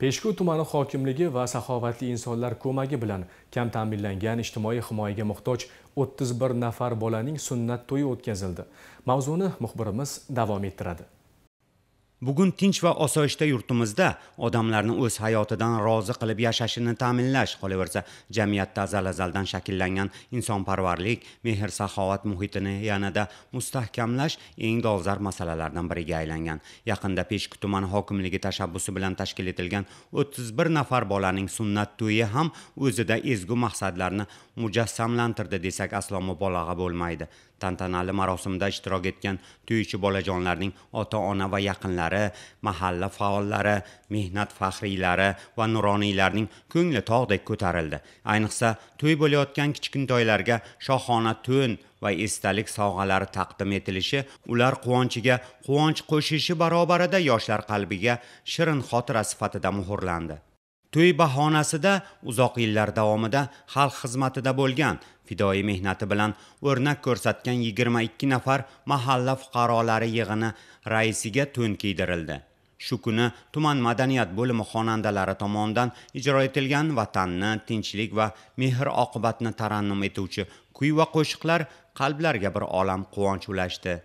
peshku tumani hokimligi va saxovatli insonlar ko'magi bilan kam ta'minlangan ijtimoiy himoyaga muhtoj 31 nafar bolaning sunnat to'yi o'tkazildi mavzuni muxbirimiz davom ettiradi bugun tinch va osoyishta yurtimizda odamlarni o'z hayotidan rozi qilib yashashini ta'minlash qolaversa jamiyatda azal azaldan shakllangan insonparvarlik mehr saxovat muhitini yanada mustahkamlash eng dolzarb masalalardan biriga aylangan yaqinda peshku tuman hokimligi tashabbusi bilan tashkil etilgan 31 nafar bolaning sunnat to'yi ham o'zida ezgu maqsadlarni mujassamlantirdi desak aslo mubolag'a bo'lmaydi tantanali marosimda ishtirok etgan to'ychi bolajonlarning ota ona va yaqinlari faxriylari mahalla faollari mehnat faxriylari va nuroniylarning ko'ngli tog'dek ko'tarildi ayniqsa to'y bo'layotgan kichkintoylarga shohona to'n va esdalik sovg'alari taqdim etilishi ular quvonchiga quvonch qo'shishi barobarida yoshlar qalbiga shirin xotira sifatida muhrlandi to'y bahonasida uzoq yillar davomida xalq xizmatida bo'lgan fidoyi mehnati bilan o'rnak ko'rsatgan 22 nafar mahalla fuqarolari yig'ini raisiga to'n kiydirildi shu kuni tuman madaniyat bo'limi xonandalari tomonidan ijro etilgan vatanni tinchlik va mehr oqibatni tarannum etuvchi kuy va qo'shiqlar qalblarga bir olam quvonch ulashdi